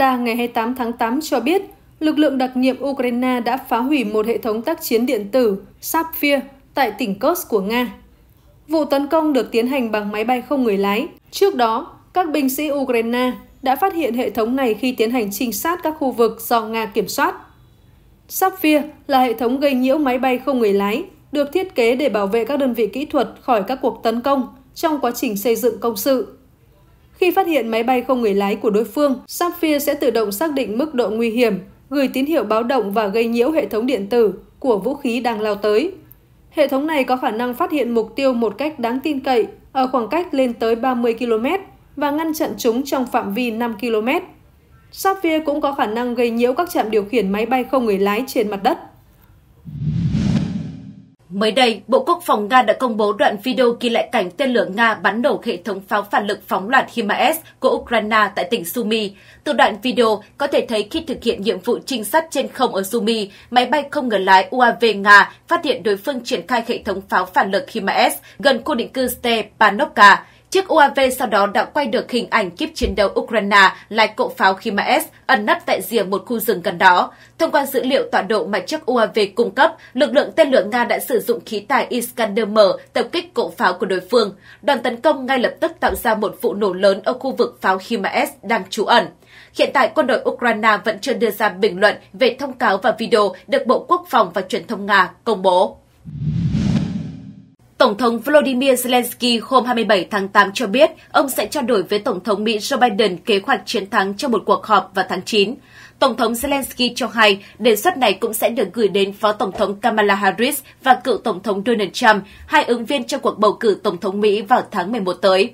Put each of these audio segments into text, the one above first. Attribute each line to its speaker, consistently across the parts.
Speaker 1: Mazda ngày 28 tháng 8 cho biết, lực lượng đặc nhiệm Ukraine đã phá hủy một hệ thống tác chiến điện tử Sapphire tại tỉnh Kursk của Nga. Vụ tấn công được tiến hành bằng máy bay không người lái. Trước đó, các binh sĩ Ukraine đã phát hiện hệ thống này khi tiến hành trinh sát các khu vực do Nga kiểm soát. Sapphire là hệ thống gây nhiễu máy bay không người lái, được thiết kế để bảo vệ các đơn vị kỹ thuật khỏi các cuộc tấn công trong quá trình xây dựng công sự. Khi phát hiện máy bay không người lái của đối phương, Sapphire sẽ tự động xác định mức độ nguy hiểm, gửi tín hiệu báo động và gây nhiễu hệ thống điện tử của vũ khí đang lao tới. Hệ thống này có khả năng phát hiện mục tiêu một cách đáng tin cậy ở khoảng cách lên tới 30 km và ngăn chặn chúng trong phạm vi 5 km. Sapphire cũng có khả năng gây nhiễu các trạm điều khiển máy bay không người lái trên mặt đất.
Speaker 2: Mới đây, Bộ Quốc phòng Nga đã công bố đoạn video ghi lại cảnh tên lửa Nga bắn nổ hệ thống pháo phản lực phóng loạt HIMARS của Ukraine tại tỉnh Sumy. Từ đoạn video, có thể thấy khi thực hiện nhiệm vụ trinh sát trên không ở Sumy, máy bay không người lái UAV Nga phát hiện đối phương triển khai hệ thống pháo phản lực HIMARS gần khu định cư Stepanovka. Chiếc UAV sau đó đã quay được hình ảnh kiếp chiến đấu Ukraine lại cộ pháo Himaes ẩn nấp tại rìa một khu rừng gần đó. Thông qua dữ liệu tọa độ mà chiếc UAV cung cấp, lực lượng tên lửa Nga đã sử dụng khí tài Iskander-M tập kích cộ pháo của đối phương. Đoàn tấn công ngay lập tức tạo ra một vụ nổ lớn ở khu vực pháo Himaes đang trú ẩn. Hiện tại, quân đội Ukraine vẫn chưa đưa ra bình luận về thông cáo và video được Bộ Quốc phòng và Truyền thông Nga công bố. Tổng thống Volodymyr Zelensky hôm 27 tháng 8 cho biết ông sẽ trao đổi với Tổng thống Mỹ Joe Biden kế hoạch chiến thắng trong một cuộc họp vào tháng 9. Tổng thống Zelensky cho hay đề xuất này cũng sẽ được gửi đến Phó Tổng thống Kamala Harris và cựu Tổng thống Donald Trump, hai ứng viên cho cuộc bầu cử Tổng thống Mỹ vào tháng 11 tới.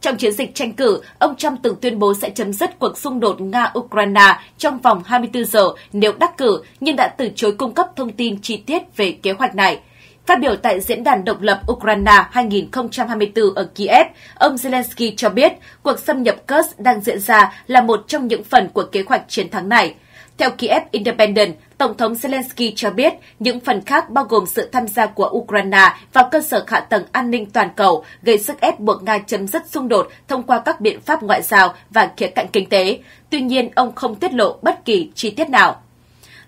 Speaker 2: Trong chiến dịch tranh cử, ông Trump từng tuyên bố sẽ chấm dứt cuộc xung đột Nga-Ukraine trong vòng 24 giờ nếu đắc cử, nhưng đã từ chối cung cấp thông tin chi tiết về kế hoạch này. Phát biểu tại Diễn đàn độc lập Ukraine 2024 ở Kiev, ông Zelensky cho biết cuộc xâm nhập Kursk đang diễn ra là một trong những phần của kế hoạch chiến thắng này. Theo Kiev Independent, Tổng thống Zelensky cho biết những phần khác bao gồm sự tham gia của Ukraine vào cơ sở hạ tầng an ninh toàn cầu, gây sức ép buộc Nga chấm dứt xung đột thông qua các biện pháp ngoại giao và khía cạnh kinh tế. Tuy nhiên, ông không tiết lộ bất kỳ chi tiết nào.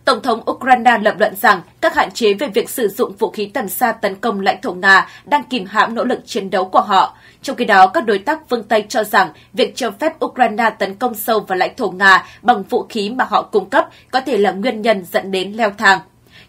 Speaker 2: Tổng thống Ukraine lập luận rằng các hạn chế về việc sử dụng vũ khí tầm xa tấn công lãnh thổ Nga đang kìm hãm nỗ lực chiến đấu của họ. Trong khi đó, các đối tác phương Tây cho rằng việc cho phép Ukraine tấn công sâu vào lãnh thổ Nga bằng vũ khí mà họ cung cấp có thể là nguyên nhân dẫn đến leo thang.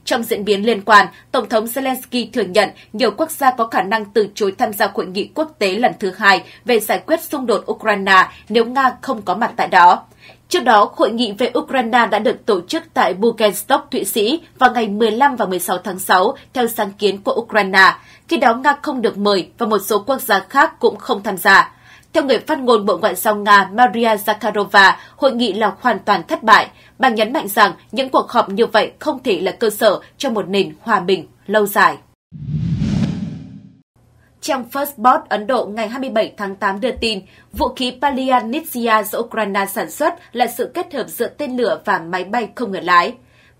Speaker 2: Trong diễn biến liên quan, Tổng thống Zelensky thừa nhận nhiều quốc gia có khả năng từ chối tham gia hội nghị quốc tế lần thứ hai về giải quyết xung đột Ukraine nếu Nga không có mặt tại đó. Trước đó, hội nghị về Ukraine đã được tổ chức tại Bukenstock, Thụy Sĩ vào ngày 15 và 16 tháng 6 theo sáng kiến của Ukraine. Khi đó, Nga không được mời và một số quốc gia khác cũng không tham gia. Theo người phát ngôn Bộ Ngoại giao Nga Maria Zakharova, hội nghị là hoàn toàn thất bại. Bà nhấn mạnh rằng những cuộc họp như vậy không thể là cơ sở cho một nền hòa bình lâu dài. Trang Firstbot Ấn Độ ngày 27 tháng 8 đưa tin, vũ khí Palianitsia do Ukraine sản xuất là sự kết hợp giữa tên lửa và máy bay không người lái.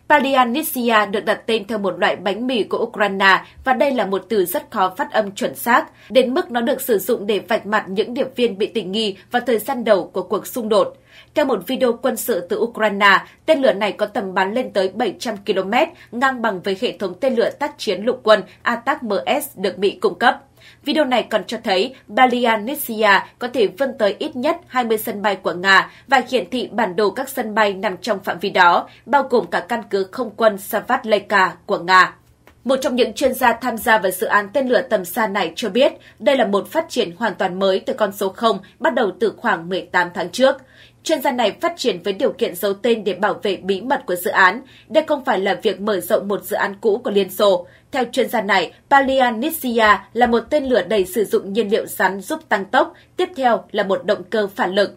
Speaker 2: Palianitsia được đặt tên theo một loại bánh mì của Ukraine và đây là một từ rất khó phát âm chuẩn xác, đến mức nó được sử dụng để vạch mặt những điệp viên bị tình nghi vào thời gian đầu của cuộc xung đột. Theo một video quân sự từ Ukraine, tên lửa này có tầm bắn lên tới 700 km, ngang bằng với hệ thống tên lửa tác chiến lục quân ATAC-MS được Mỹ cung cấp. Video này còn cho thấy Balianesia có thể vươn tới ít nhất 20 sân bay của Nga và hiển thị bản đồ các sân bay nằm trong phạm vi đó, bao gồm cả căn cứ không quân Savatleka của Nga. Một trong những chuyên gia tham gia vào dự án tên lửa tầm xa này cho biết đây là một phát triển hoàn toàn mới từ con số 0 bắt đầu từ khoảng 18 tháng trước. Chuyên gia này phát triển với điều kiện giấu tên để bảo vệ bí mật của dự án. Đây không phải là việc mở rộng một dự án cũ của Liên Xô. Theo chuyên gia này, Palianitsia là một tên lửa đầy sử dụng nhiên liệu rắn giúp tăng tốc, tiếp theo là một động cơ phản lực.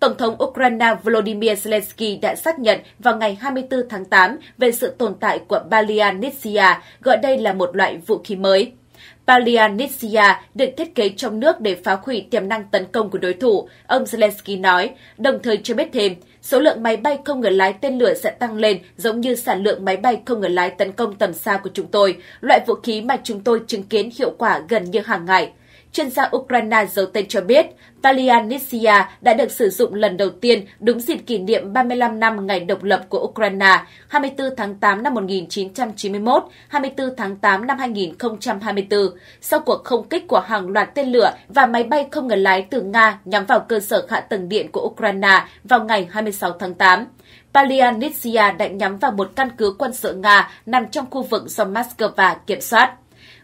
Speaker 2: Tổng thống Ukraine Volodymyr Zelensky đã xác nhận vào ngày 24 tháng 8 về sự tồn tại của Balianitsia, gọi đây là một loại vũ khí mới. Palianitsia được thiết kế trong nước để phá hủy tiềm năng tấn công của đối thủ, ông Zelensky nói, đồng thời cho biết thêm, số lượng máy bay không người lái tên lửa sẽ tăng lên giống như sản lượng máy bay không người lái tấn công tầm xa của chúng tôi, loại vũ khí mà chúng tôi chứng kiến hiệu quả gần như hàng ngày. Chuyên gia Ukraine giấu tên cho biết, Palianitsia đã được sử dụng lần đầu tiên đúng dịp kỷ niệm 35 năm ngày độc lập của Ukraine, 24 tháng 8 năm 1991, 24 tháng 8 năm 2024, sau cuộc không kích của hàng loạt tên lửa và máy bay không người lái từ Nga nhắm vào cơ sở hạ tầng điện của Ukraine vào ngày 26 tháng 8. Palianitsia đã nhắm vào một căn cứ quân sự Nga nằm trong khu vực do Moscow kiểm soát.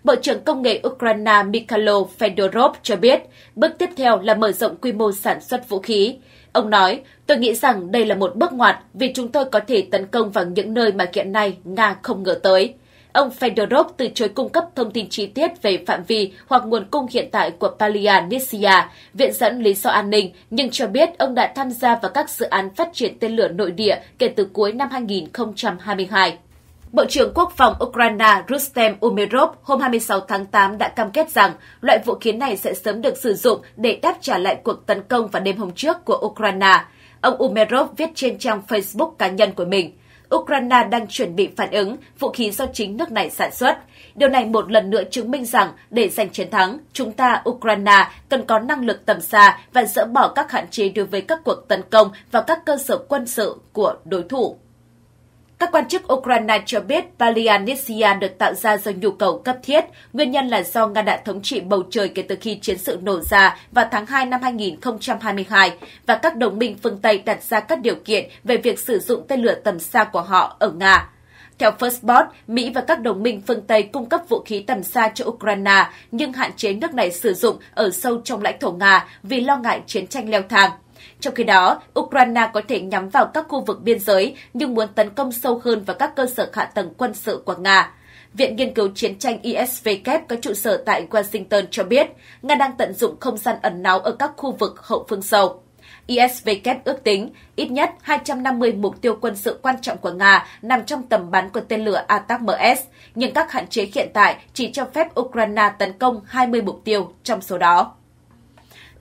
Speaker 2: Bộ trưởng Công nghệ Ukraine Mikhailo Fedorov cho biết bước tiếp theo là mở rộng quy mô sản xuất vũ khí. Ông nói, tôi nghĩ rằng đây là một bước ngoặt vì chúng tôi có thể tấn công vào những nơi mà hiện nay Nga không ngờ tới. Ông Fedorov từ chối cung cấp thông tin chi tiết về phạm vi hoặc nguồn cung hiện tại của Palianisia, viện dẫn lý do an ninh, nhưng cho biết ông đã tham gia vào các dự án phát triển tên lửa nội địa kể từ cuối năm 2022. Bộ trưởng Quốc phòng Ukraine Rustem Umerov hôm 26 tháng 8 đã cam kết rằng loại vũ khí này sẽ sớm được sử dụng để đáp trả lại cuộc tấn công vào đêm hôm trước của Ukraine. Ông Umerov viết trên trang Facebook cá nhân của mình. Ukraine đang chuẩn bị phản ứng vũ khí do chính nước này sản xuất. Điều này một lần nữa chứng minh rằng để giành chiến thắng, chúng ta, Ukraine, cần có năng lực tầm xa và dỡ bỏ các hạn chế đối với các cuộc tấn công vào các cơ sở quân sự của đối thủ. Các quan chức Ukraine cho biết Palianitsia được tạo ra do nhu cầu cấp thiết, nguyên nhân là do Nga đã thống trị bầu trời kể từ khi chiến sự nổ ra vào tháng 2 năm 2022 và các đồng minh phương Tây đặt ra các điều kiện về việc sử dụng tên lửa tầm xa của họ ở Nga. Theo First Firstbot, Mỹ và các đồng minh phương Tây cung cấp vũ khí tầm xa cho Ukraine nhưng hạn chế nước này sử dụng ở sâu trong lãnh thổ Nga vì lo ngại chiến tranh leo thang. Trong khi đó, Ukraine có thể nhắm vào các khu vực biên giới nhưng muốn tấn công sâu hơn vào các cơ sở hạ tầng quân sự của Nga. Viện Nghiên cứu Chiến tranh ISVK có trụ sở tại Washington cho biết, Nga đang tận dụng không gian ẩn náu ở các khu vực hậu phương sâu. ISVK ước tính ít nhất 250 mục tiêu quân sự quan trọng của Nga nằm trong tầm bắn của tên lửa ATACMS, nhưng các hạn chế hiện tại chỉ cho phép Ukraine tấn công 20 mục tiêu trong số đó.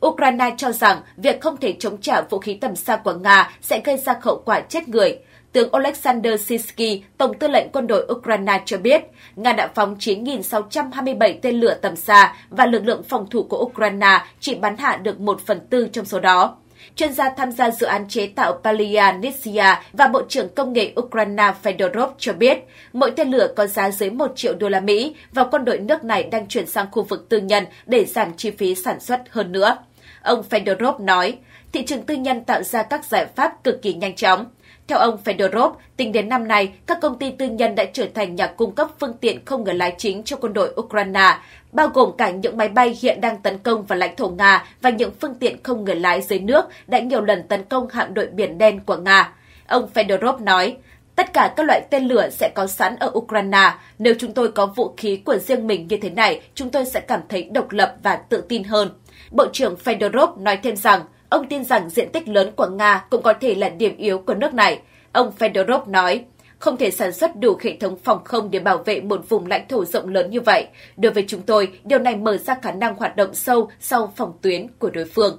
Speaker 2: Ukraine cho rằng việc không thể chống trả vũ khí tầm xa của Nga sẽ gây ra hậu quả chết người. Tướng Oleksandr Sisky, Tổng tư lệnh quân đội Ukraine cho biết, Nga đã phóng 9.627 tên lửa tầm xa và lực lượng phòng thủ của Ukraine chỉ bắn hạ được 1 phần tư trong số đó chuyên gia tham gia dự án chế tạo Palia Nitsia và Bộ trưởng Công nghệ Ukraine Fedorov cho biết, mỗi tên lửa có giá dưới 1 triệu đô la Mỹ và quân đội nước này đang chuyển sang khu vực tư nhân để giảm chi phí sản xuất hơn nữa. Ông Fedorov nói, thị trường tư nhân tạo ra các giải pháp cực kỳ nhanh chóng. Theo ông Fedorov, tính đến năm nay, các công ty tư nhân đã trở thành nhà cung cấp phương tiện không người lái chính cho quân đội Ukraine, bao gồm cả những máy bay hiện đang tấn công vào lãnh thổ Nga và những phương tiện không người lái dưới nước đã nhiều lần tấn công hạm đội Biển Đen của Nga. Ông Fedorov nói, Tất cả các loại tên lửa sẽ có sẵn ở Ukraine. Nếu chúng tôi có vũ khí của riêng mình như thế này, chúng tôi sẽ cảm thấy độc lập và tự tin hơn. Bộ trưởng Fedorov nói thêm rằng, ông tin rằng diện tích lớn của Nga cũng có thể là điểm yếu của nước này. Ông Fedorov nói, không thể sản xuất đủ hệ thống phòng không để bảo vệ một vùng lãnh thổ rộng lớn như vậy. Đối với chúng tôi, điều này mở ra khả năng hoạt động sâu sau phòng tuyến của đối phương.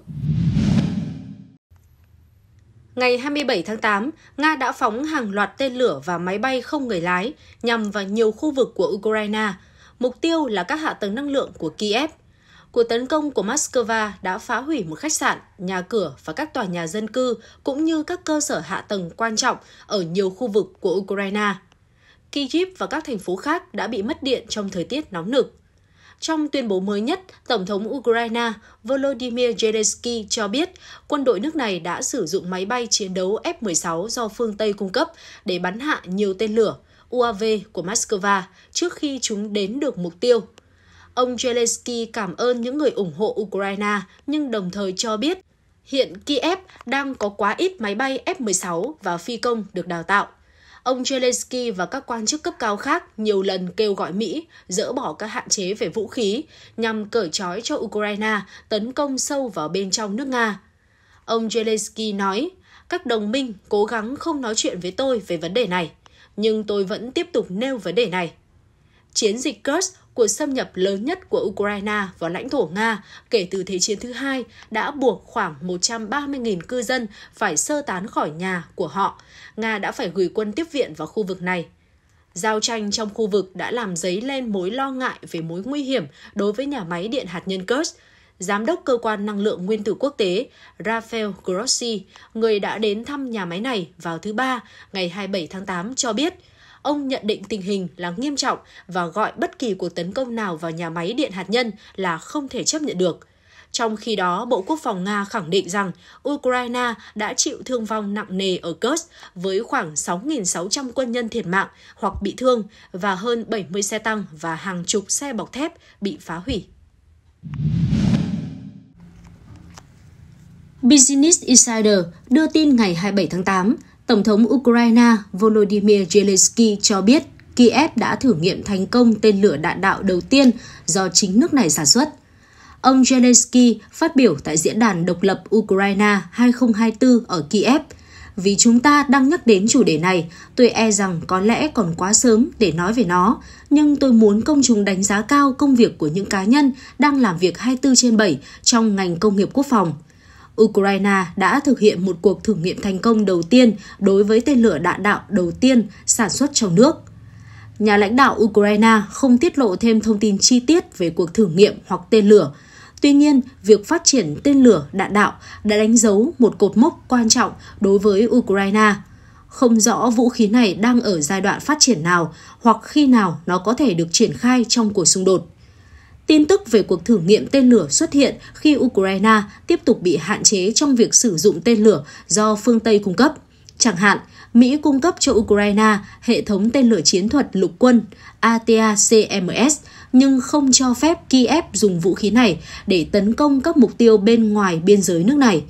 Speaker 2: Ngày
Speaker 1: 27 tháng 8, Nga đã phóng hàng loạt tên lửa và máy bay không người lái nhằm vào nhiều khu vực của Ukraine. Mục tiêu là các hạ tầng năng lượng của Kiev. Cuộc tấn công của Moscow đã phá hủy một khách sạn, nhà cửa và các tòa nhà dân cư cũng như các cơ sở hạ tầng quan trọng ở nhiều khu vực của Ukraine. Kyiv và các thành phố khác đã bị mất điện trong thời tiết nóng nực. Trong tuyên bố mới nhất, Tổng thống Ukraine Volodymyr Zelensky cho biết quân đội nước này đã sử dụng máy bay chiến đấu F-16 do phương Tây cung cấp để bắn hạ nhiều tên lửa UAV của Moscow trước khi chúng đến được mục tiêu. Ông Zelensky cảm ơn những người ủng hộ Ukraine nhưng đồng thời cho biết hiện Kiev đang có quá ít máy bay F-16 và phi công được đào tạo. Ông Zelensky và các quan chức cấp cao khác nhiều lần kêu gọi Mỹ dỡ bỏ các hạn chế về vũ khí nhằm cởi trói cho Ukraine tấn công sâu vào bên trong nước Nga. Ông Zelensky nói, các đồng minh cố gắng không nói chuyện với tôi về vấn đề này, nhưng tôi vẫn tiếp tục nêu vấn đề này. Chiến dịch Kursk, của xâm nhập lớn nhất của Ukraine vào lãnh thổ Nga kể từ Thế chiến thứ hai, đã buộc khoảng 130.000 cư dân phải sơ tán khỏi nhà của họ Nga đã phải gửi quân tiếp viện vào khu vực này. Giao tranh trong khu vực đã làm dấy lên mối lo ngại về mối nguy hiểm đối với nhà máy điện hạt nhân Kursk. Giám đốc Cơ quan Năng lượng Nguyên tử Quốc tế Rafael Grossi, người đã đến thăm nhà máy này vào thứ Ba, ngày 27 tháng 8, cho biết ông nhận định tình hình là nghiêm trọng và gọi bất kỳ cuộc tấn công nào vào nhà máy điện hạt nhân là không thể chấp nhận được – trong khi đó, Bộ Quốc phòng Nga khẳng định rằng Ukraine đã chịu thương vong nặng nề ở Kursk với khoảng 6.600 quân nhân thiệt mạng hoặc bị thương và hơn 70 xe tăng và hàng chục xe bọc thép bị phá hủy. Business Insider đưa tin ngày 27 tháng 8, Tổng thống Ukraine Volodymyr Zelensky cho biết Kiev đã thử nghiệm thành công tên lửa đạn đạo đầu tiên do chính nước này sản xuất. Ông Zelensky phát biểu tại diễn đàn độc lập Ukraine 2024 ở Kiev. Vì chúng ta đang nhắc đến chủ đề này, tôi e rằng có lẽ còn quá sớm để nói về nó, nhưng tôi muốn công chúng đánh giá cao công việc của những cá nhân đang làm việc 24 trên 7 trong ngành công nghiệp quốc phòng. Ukraine đã thực hiện một cuộc thử nghiệm thành công đầu tiên đối với tên lửa đạn đạo đầu tiên sản xuất trong nước. Nhà lãnh đạo Ukraine không tiết lộ thêm thông tin chi tiết về cuộc thử nghiệm hoặc tên lửa, Tuy nhiên, việc phát triển tên lửa đạn đạo đã đánh dấu một cột mốc quan trọng đối với Ukraine. Không rõ vũ khí này đang ở giai đoạn phát triển nào hoặc khi nào nó có thể được triển khai trong cuộc xung đột. Tin tức về cuộc thử nghiệm tên lửa xuất hiện khi Ukraine tiếp tục bị hạn chế trong việc sử dụng tên lửa do phương Tây cung cấp. Chẳng hạn, Mỹ cung cấp cho Ukraine hệ thống tên lửa chiến thuật lục quân ATACMS nhưng không cho phép Kiev dùng vũ khí này để tấn công các mục tiêu bên ngoài biên giới nước này.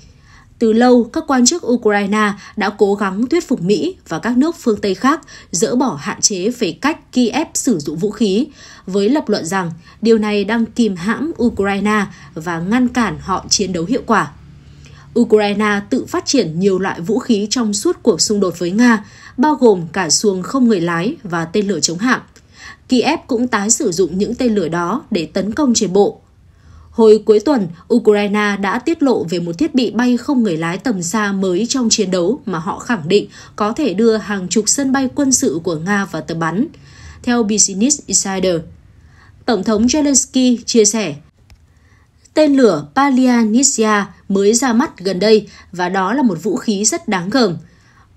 Speaker 1: Từ lâu, các quan chức Ukraine đã cố gắng thuyết phục Mỹ và các nước phương Tây khác dỡ bỏ hạn chế về cách Kiev sử dụng vũ khí, với lập luận rằng điều này đang kìm hãm Ukraine và ngăn cản họ chiến đấu hiệu quả. Ukraine tự phát triển nhiều loại vũ khí trong suốt cuộc xung đột với Nga, bao gồm cả xuồng không người lái và tên lửa chống hạm. Kiev cũng tái sử dụng những tên lửa đó để tấn công trên bộ. Hồi cuối tuần, Ukraine đã tiết lộ về một thiết bị bay không người lái tầm xa mới trong chiến đấu mà họ khẳng định có thể đưa hàng chục sân bay quân sự của Nga vào tầm bắn. Theo Business Insider, Tổng thống Zelensky chia sẻ, Tên lửa Palianitsia mới ra mắt gần đây và đó là một vũ khí rất đáng gờm.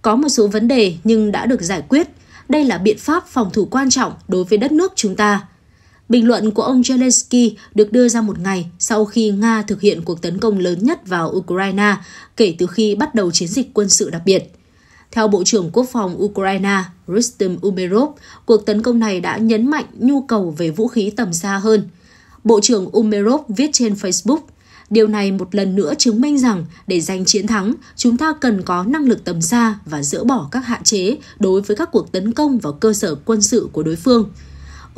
Speaker 1: Có một số vấn đề nhưng đã được giải quyết – đây là biện pháp phòng thủ quan trọng đối với đất nước chúng ta. Bình luận của ông Zelensky được đưa ra một ngày sau khi Nga thực hiện cuộc tấn công lớn nhất vào Ukraine kể từ khi bắt đầu chiến dịch quân sự đặc biệt. Theo Bộ trưởng Quốc phòng Ukraine Rustem Umerov, cuộc tấn công này đã nhấn mạnh nhu cầu về vũ khí tầm xa hơn. Bộ trưởng Umerov viết trên Facebook – Điều này một lần nữa chứng minh rằng để giành chiến thắng, chúng ta cần có năng lực tầm xa và dỡ bỏ các hạn chế đối với các cuộc tấn công vào cơ sở quân sự của đối phương.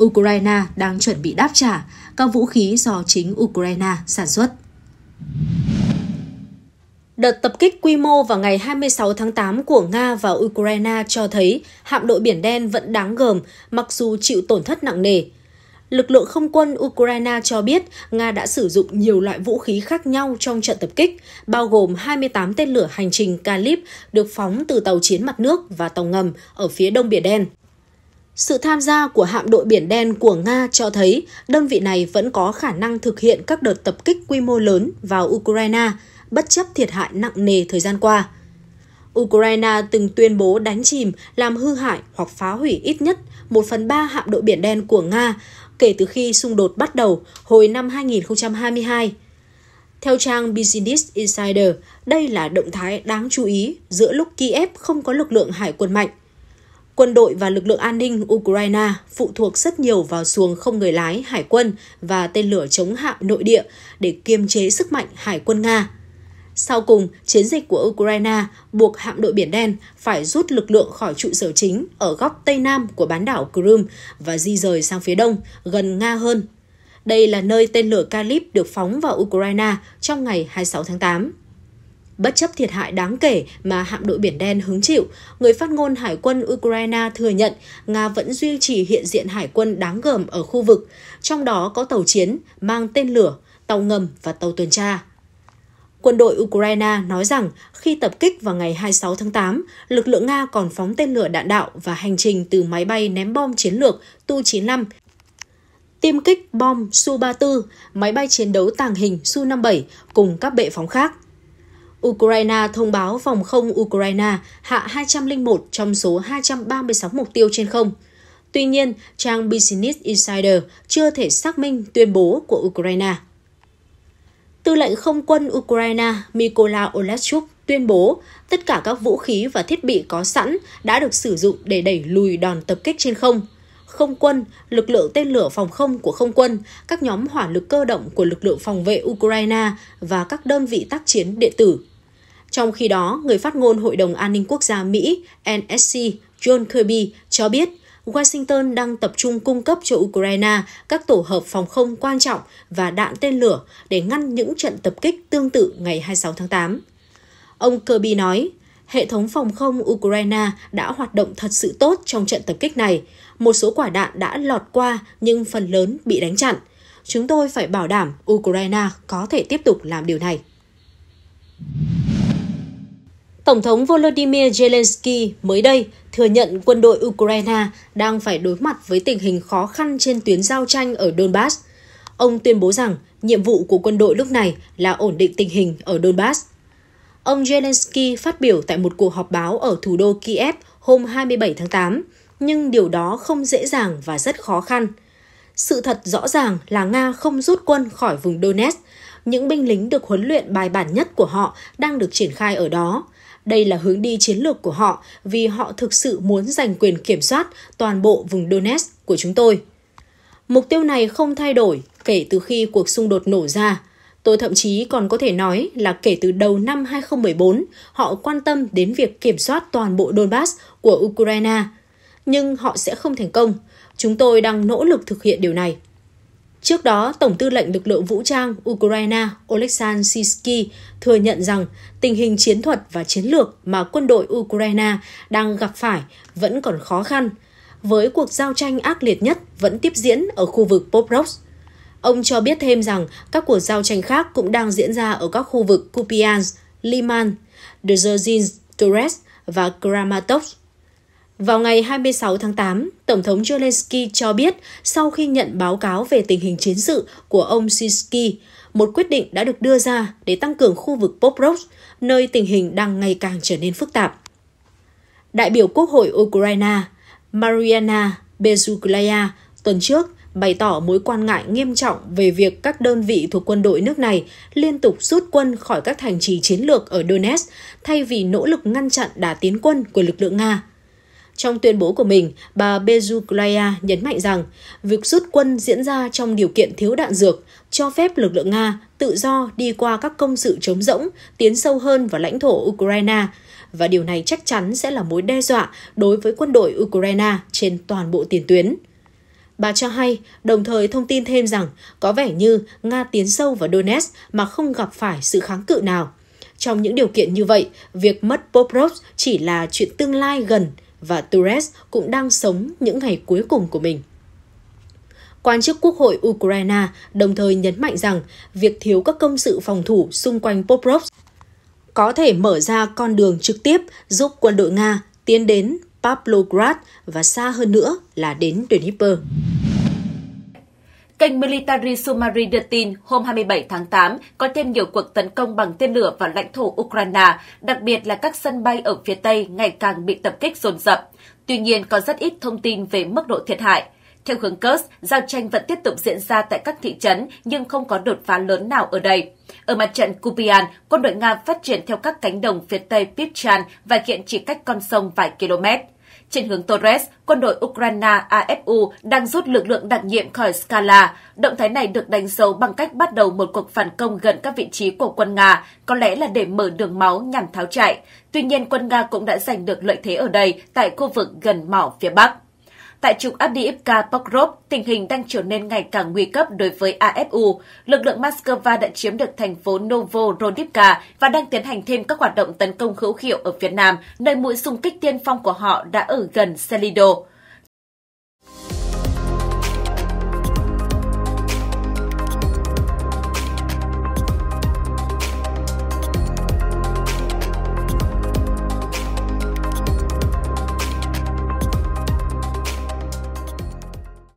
Speaker 1: Ukraine đang chuẩn bị đáp trả các vũ khí do chính Ukraine sản xuất. Đợt tập kích quy mô vào ngày 26 tháng 8 của Nga và Ukraine cho thấy hạm đội Biển Đen vẫn đáng gờm mặc dù chịu tổn thất nặng nề. Lực lượng không quân Ukraine cho biết Nga đã sử dụng nhiều loại vũ khí khác nhau trong trận tập kích, bao gồm 28 tên lửa hành trình Kalib được phóng từ tàu chiến mặt nước và tàu ngầm ở phía Đông Biển Đen. Sự tham gia của hạm đội Biển Đen của Nga cho thấy đơn vị này vẫn có khả năng thực hiện các đợt tập kích quy mô lớn vào Ukraine, bất chấp thiệt hại nặng nề thời gian qua. Ukraine từng tuyên bố đánh chìm, làm hư hại hoặc phá hủy ít nhất 1 phần 3 hạm đội Biển Đen của Nga, kể từ khi xung đột bắt đầu hồi năm 2022. Theo trang Business Insider, đây là động thái đáng chú ý giữa lúc Kiev không có lực lượng hải quân mạnh. Quân đội và lực lượng an ninh Ukraine phụ thuộc rất nhiều vào xuồng không người lái, hải quân và tên lửa chống hạm nội địa để kiềm chế sức mạnh hải quân Nga. Sau cùng, chiến dịch của Ukraine buộc hạm đội Biển Đen phải rút lực lượng khỏi trụ sở chính ở góc Tây Nam của bán đảo Crimea và di rời sang phía đông, gần Nga hơn. Đây là nơi tên lửa Kalib được phóng vào Ukraine trong ngày 26 tháng 8. Bất chấp thiệt hại đáng kể mà hạm đội Biển Đen hứng chịu, người phát ngôn Hải quân Ukraine thừa nhận Nga vẫn duy trì hiện diện hải quân đáng gờm ở khu vực, trong đó có tàu chiến mang tên lửa, tàu ngầm và tàu tuần tra. Quân đội Ukraine nói rằng khi tập kích vào ngày 26 tháng 8, lực lượng Nga còn phóng tên lửa đạn đạo và hành trình từ máy bay ném bom chiến lược Tu-95 tiêm kích bom Su-34, máy bay chiến đấu tàng hình Su-57 cùng các bệ phóng khác. Ukraine thông báo phòng không Ukraine hạ 201 trong số 236 mục tiêu trên không. Tuy nhiên, trang Business Insider chưa thể xác minh tuyên bố của Ukraine. Tư lệnh không quân Ukraine Mykola Oleshchuk tuyên bố tất cả các vũ khí và thiết bị có sẵn đã được sử dụng để đẩy lùi đòn tập kích trên không. Không quân, lực lượng tên lửa phòng không của không quân, các nhóm hỏa lực cơ động của lực lượng phòng vệ Ukraine và các đơn vị tác chiến điện tử. Trong khi đó, người phát ngôn Hội đồng An ninh Quốc gia Mỹ NSC John Kirby cho biết Washington đang tập trung cung cấp cho Ukraine các tổ hợp phòng không quan trọng và đạn tên lửa để ngăn những trận tập kích tương tự ngày 26 tháng 8. Ông Kirby nói, hệ thống phòng không Ukraine đã hoạt động thật sự tốt trong trận tập kích này. Một số quả đạn đã lọt qua nhưng phần lớn bị đánh chặn. Chúng tôi phải bảo đảm Ukraine có thể tiếp tục làm điều này. Tổng thống Volodymyr Zelensky mới đây thừa nhận quân đội Ukraine đang phải đối mặt với tình hình khó khăn trên tuyến giao tranh ở Donbass. Ông tuyên bố rằng nhiệm vụ của quân đội lúc này là ổn định tình hình ở Donbass. Ông Zelensky phát biểu tại một cuộc họp báo ở thủ đô Kiev hôm 27 tháng 8, nhưng điều đó không dễ dàng và rất khó khăn. Sự thật rõ ràng là Nga không rút quân khỏi vùng Donetsk, những binh lính được huấn luyện bài bản nhất của họ đang được triển khai ở đó đây là hướng đi chiến lược của họ vì họ thực sự muốn giành quyền kiểm soát toàn bộ vùng Donetsk của chúng tôi. Mục tiêu này không thay đổi kể từ khi cuộc xung đột nổ ra. Tôi thậm chí còn có thể nói là kể từ đầu năm 2014, họ quan tâm đến việc kiểm soát toàn bộ Donbass của Ukraine. Nhưng họ sẽ không thành công. Chúng tôi đang nỗ lực thực hiện điều này. Trước đó, Tổng tư lệnh lực lượng vũ trang Ukraine Oleksandr Sisky thừa nhận rằng tình hình chiến thuật và chiến lược mà quân đội Ukraine đang gặp phải vẫn còn khó khăn, với cuộc giao tranh ác liệt nhất vẫn tiếp diễn ở khu vực Poprovsk. Ông cho biết thêm rằng các cuộc giao tranh khác cũng đang diễn ra ở các khu vực Kupiansk, Liman, Dzerzhinsk, Torres và Kramatorsk vào ngày 26 tháng 8, Tổng thống Zelensky cho biết sau khi nhận báo cáo về tình hình chiến sự của ông Sisky, một quyết định đã được đưa ra để tăng cường khu vực Poprov, nơi tình hình đang ngày càng trở nên phức tạp. Đại biểu Quốc hội Ukraine Mariana Bezuklaya tuần trước bày tỏ mối quan ngại nghiêm trọng về việc các đơn vị thuộc quân đội nước này liên tục rút quân khỏi các thành trì chiến lược ở Donetsk thay vì nỗ lực ngăn chặn đà tiến quân của lực lượng Nga. Trong tuyên bố của mình, bà Bezuklaya nhấn mạnh rằng việc rút quân diễn ra trong điều kiện thiếu đạn dược, cho phép lực lượng Nga tự do đi qua các công sự chống rỗng, tiến sâu hơn vào lãnh thổ Ukraine, và điều này chắc chắn sẽ là mối đe dọa đối với quân đội Ukraine trên toàn bộ tiền tuyến. Bà cho hay, đồng thời thông tin thêm rằng có vẻ như Nga tiến sâu vào Donetsk mà không gặp phải sự kháng cự nào. Trong những điều kiện như vậy, việc mất Poprov chỉ là chuyện tương lai gần – và Torres cũng đang sống những ngày cuối cùng của mình. Quan chức Quốc hội Ukraine đồng thời nhấn mạnh rằng việc thiếu các công sự phòng thủ xung quanh Poprovsk có thể mở ra con đường trực tiếp giúp quân đội Nga tiến đến Pavlograd và xa hơn nữa là đến Dnipro.
Speaker 2: Kênh Military Sumari đưa tin hôm 27 tháng 8 có thêm nhiều cuộc tấn công bằng tên lửa vào lãnh thổ Ukraine, đặc biệt là các sân bay ở phía Tây ngày càng bị tập kích dồn dập. Tuy nhiên, có rất ít thông tin về mức độ thiệt hại. Theo hướng Kurs, giao tranh vẫn tiếp tục diễn ra tại các thị trấn nhưng không có đột phá lớn nào ở đây. Ở mặt trận Kupian, quân đội Nga phát triển theo các cánh đồng phía tây Pipchan và hiện chỉ cách con sông vài km. Trên hướng Torres, quân đội Ukraine AFU đang rút lực lượng đặc nhiệm khỏi Skala. Động thái này được đánh dấu bằng cách bắt đầu một cuộc phản công gần các vị trí của quân Nga, có lẽ là để mở đường máu nhằm tháo chạy. Tuy nhiên, quân Nga cũng đã giành được lợi thế ở đây tại khu vực gần mỏ phía Bắc. Tại trục Abdiivka Pokrov, tình hình đang trở nên ngày càng nguy cấp đối với AFU. Lực lượng Moscow đã chiếm được thành phố Novorodivka và đang tiến hành thêm các hoạt động tấn công hữu hiệu ở Việt Nam, nơi mũi xung kích tiên phong của họ đã ở gần Selido.